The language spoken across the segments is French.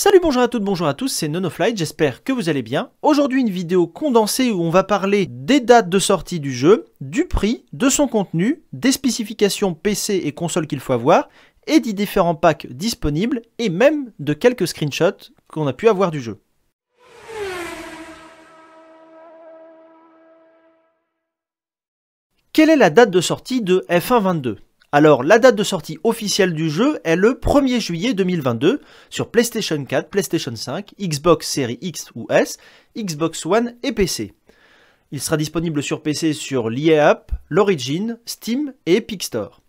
Salut, bonjour à toutes, bonjour à tous, c'est Nonoflight, j'espère que vous allez bien. Aujourd'hui une vidéo condensée où on va parler des dates de sortie du jeu, du prix, de son contenu, des spécifications PC et console qu'il faut avoir, et des différents packs disponibles, et même de quelques screenshots qu'on a pu avoir du jeu. Quelle est la date de sortie de F1 22 alors la date de sortie officielle du jeu est le 1er juillet 2022 sur PlayStation 4, PlayStation 5, Xbox Series X ou S, Xbox One et PC. Il sera disponible sur PC sur l'IA App, l'Origin, Steam et Epic Store.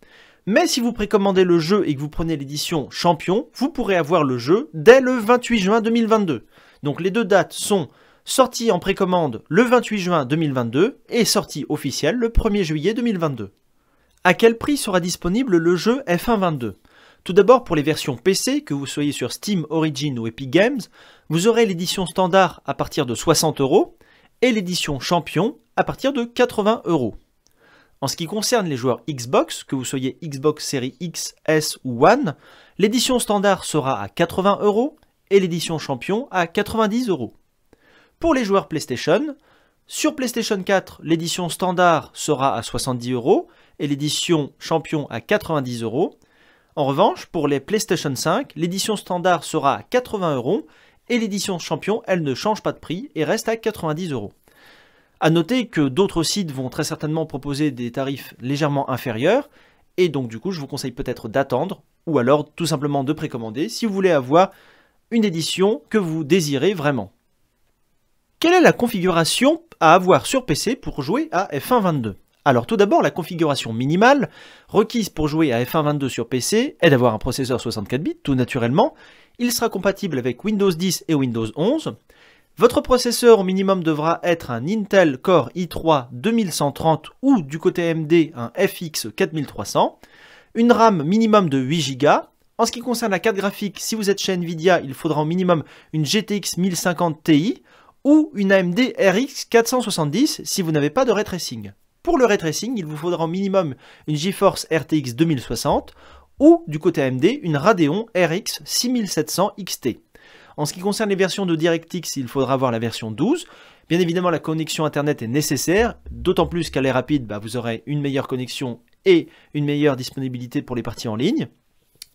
Mais si vous précommandez le jeu et que vous prenez l'édition Champion, vous pourrez avoir le jeu dès le 28 juin 2022. Donc les deux dates sont sortie en précommande le 28 juin 2022 et sortie officielle le 1er juillet 2022. À quel prix sera disponible le jeu f 122 Tout d'abord, pour les versions PC, que vous soyez sur Steam, Origin ou Epic Games, vous aurez l'édition standard à partir de 60 euros et l'édition champion à partir de 80 euros. En ce qui concerne les joueurs Xbox, que vous soyez Xbox Series X, S ou One, l'édition standard sera à 80 euros et l'édition champion à 90 euros. Pour les joueurs PlayStation, sur PlayStation 4, l'édition standard sera à 70 euros et l'édition Champion à 90 euros. En revanche, pour les PlayStation 5, l'édition standard sera à 80 euros et l'édition Champion, elle ne change pas de prix et reste à 90 euros. A noter que d'autres sites vont très certainement proposer des tarifs légèrement inférieurs et donc du coup, je vous conseille peut-être d'attendre ou alors tout simplement de précommander si vous voulez avoir une édition que vous désirez vraiment. Quelle est la configuration à avoir sur PC pour jouer à f 122 alors tout d'abord, la configuration minimale requise pour jouer à F1.22 sur PC est d'avoir un processeur 64 bits, tout naturellement. Il sera compatible avec Windows 10 et Windows 11. Votre processeur au minimum devra être un Intel Core i3 2130 ou du côté AMD un FX 4300. Une RAM minimum de 8 Go. En ce qui concerne la carte graphique, si vous êtes chez Nvidia, il faudra au minimum une GTX 1050 Ti ou une AMD RX 470 si vous n'avez pas de ray tracing pour le ray tracing, il vous faudra au minimum une GeForce RTX 2060 ou du côté AMD une Radeon RX 6700 XT. En ce qui concerne les versions de DirectX, il faudra avoir la version 12. Bien évidemment, la connexion Internet est nécessaire, d'autant plus qu'elle est rapide, bah, vous aurez une meilleure connexion et une meilleure disponibilité pour les parties en ligne.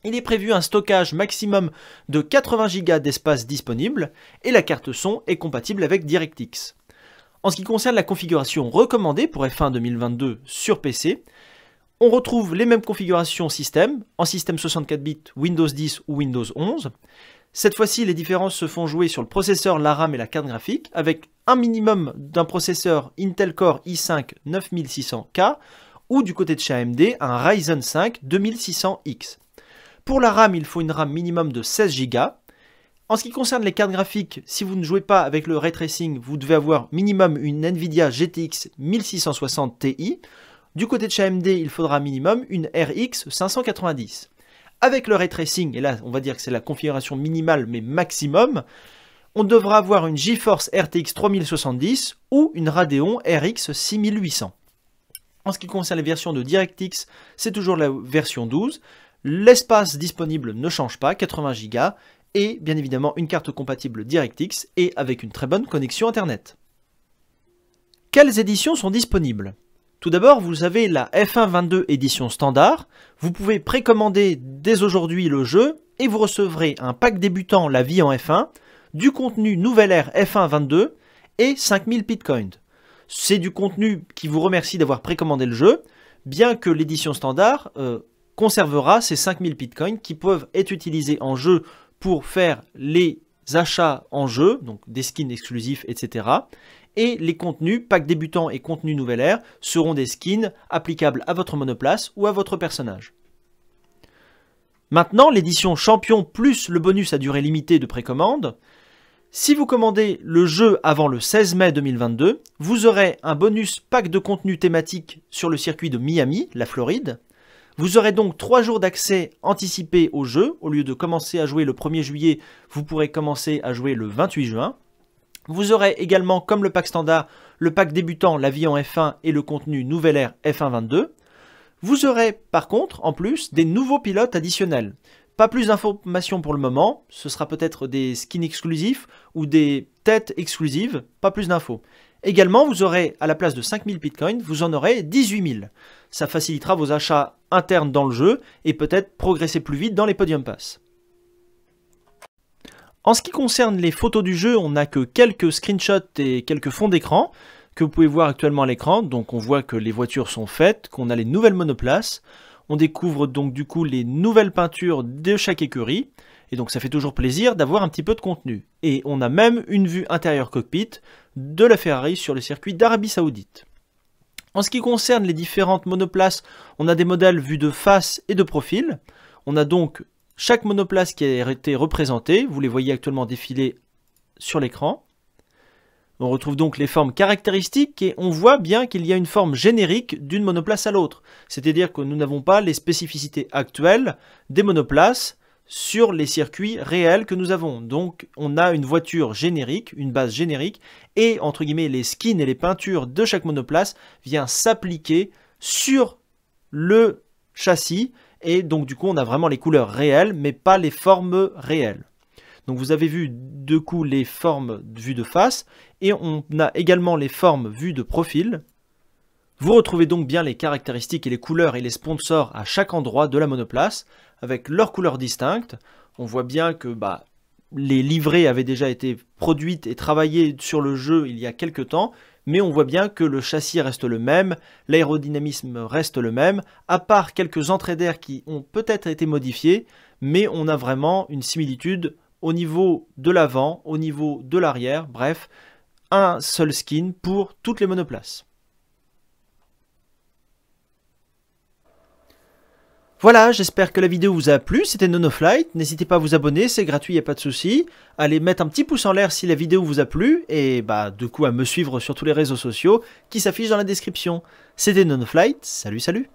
Il est prévu un stockage maximum de 80 Go d'espace disponible et la carte son est compatible avec DirectX. En ce qui concerne la configuration recommandée pour F1 2022 sur PC, on retrouve les mêmes configurations système, en système 64 bits Windows 10 ou Windows 11. Cette fois-ci, les différences se font jouer sur le processeur, la RAM et la carte graphique, avec un minimum d'un processeur Intel Core i5 9600K ou du côté de chez AMD, un Ryzen 5 2600X. Pour la RAM, il faut une RAM minimum de 16 Go en ce qui concerne les cartes graphiques, si vous ne jouez pas avec le ray tracing, vous devez avoir minimum une Nvidia GTX 1660 Ti. Du côté de chez AMD, il faudra minimum une RX 590. Avec le ray tracing, et là on va dire que c'est la configuration minimale mais maximum, on devra avoir une GeForce RTX 3070 ou une Radeon RX 6800. En ce qui concerne les versions de DirectX, c'est toujours la version 12. L'espace disponible ne change pas, 80 Go, et bien évidemment une carte compatible DirectX et avec une très bonne connexion Internet. Quelles éditions sont disponibles Tout d'abord, vous avez la F1-22 édition standard. Vous pouvez précommander dès aujourd'hui le jeu et vous recevrez un pack débutant La vie en F1, du contenu Nouvelle Ère F1-22 et 5000 Bitcoins. C'est du contenu qui vous remercie d'avoir précommandé le jeu, bien que l'édition standard euh, conservera ces 5000 Bitcoins qui peuvent être utilisés en jeu pour faire les achats en jeu, donc des skins exclusifs, etc. Et les contenus, pack débutant et contenu nouvelle air seront des skins applicables à votre monoplace ou à votre personnage. Maintenant, l'édition champion plus le bonus à durée limitée de précommande. Si vous commandez le jeu avant le 16 mai 2022, vous aurez un bonus pack de contenu thématique sur le circuit de Miami, la Floride, vous aurez donc 3 jours d'accès anticipé au jeu. Au lieu de commencer à jouer le 1er juillet, vous pourrez commencer à jouer le 28 juin. Vous aurez également, comme le pack standard, le pack débutant, la vie en F1 et le contenu Nouvelle air F1 22. Vous aurez par contre, en plus, des nouveaux pilotes additionnels. Pas plus d'informations pour le moment, ce sera peut-être des skins exclusifs ou des têtes exclusives, pas plus d'infos. Également, vous aurez à la place de 5000 bitcoins, vous en aurez 18 000. Ça facilitera vos achats interne dans le jeu et peut-être progresser plus vite dans les podium pass. En ce qui concerne les photos du jeu, on n'a que quelques screenshots et quelques fonds d'écran que vous pouvez voir actuellement à l'écran. Donc on voit que les voitures sont faites, qu'on a les nouvelles monoplaces. On découvre donc du coup les nouvelles peintures de chaque écurie. Et donc ça fait toujours plaisir d'avoir un petit peu de contenu. Et on a même une vue intérieure cockpit de la Ferrari sur le circuit d'Arabie Saoudite. En ce qui concerne les différentes monoplaces, on a des modèles vus de face et de profil. On a donc chaque monoplace qui a été représentée. Vous les voyez actuellement défiler sur l'écran. On retrouve donc les formes caractéristiques et on voit bien qu'il y a une forme générique d'une monoplace à l'autre. C'est-à-dire que nous n'avons pas les spécificités actuelles des monoplaces sur les circuits réels que nous avons. Donc on a une voiture générique, une base générique, et entre guillemets les skins et les peintures de chaque monoplace vient s'appliquer sur le châssis, et donc du coup on a vraiment les couleurs réelles, mais pas les formes réelles. Donc vous avez vu de coup les formes vues de face, et on a également les formes vues de profil, vous retrouvez donc bien les caractéristiques et les couleurs et les sponsors à chaque endroit de la monoplace, avec leurs couleurs distinctes. On voit bien que bah, les livrées avaient déjà été produites et travaillées sur le jeu il y a quelques temps, mais on voit bien que le châssis reste le même, l'aérodynamisme reste le même, à part quelques entrées d'air qui ont peut-être été modifiées, mais on a vraiment une similitude au niveau de l'avant, au niveau de l'arrière, bref, un seul skin pour toutes les monoplaces. Voilà, j'espère que la vidéo vous a plu, c'était Nonoflight, n'hésitez pas à vous abonner, c'est gratuit, il a pas de souci. Allez mettre un petit pouce en l'air si la vidéo vous a plu, et bah du coup à me suivre sur tous les réseaux sociaux qui s'affichent dans la description. C'était Nonoflight, salut salut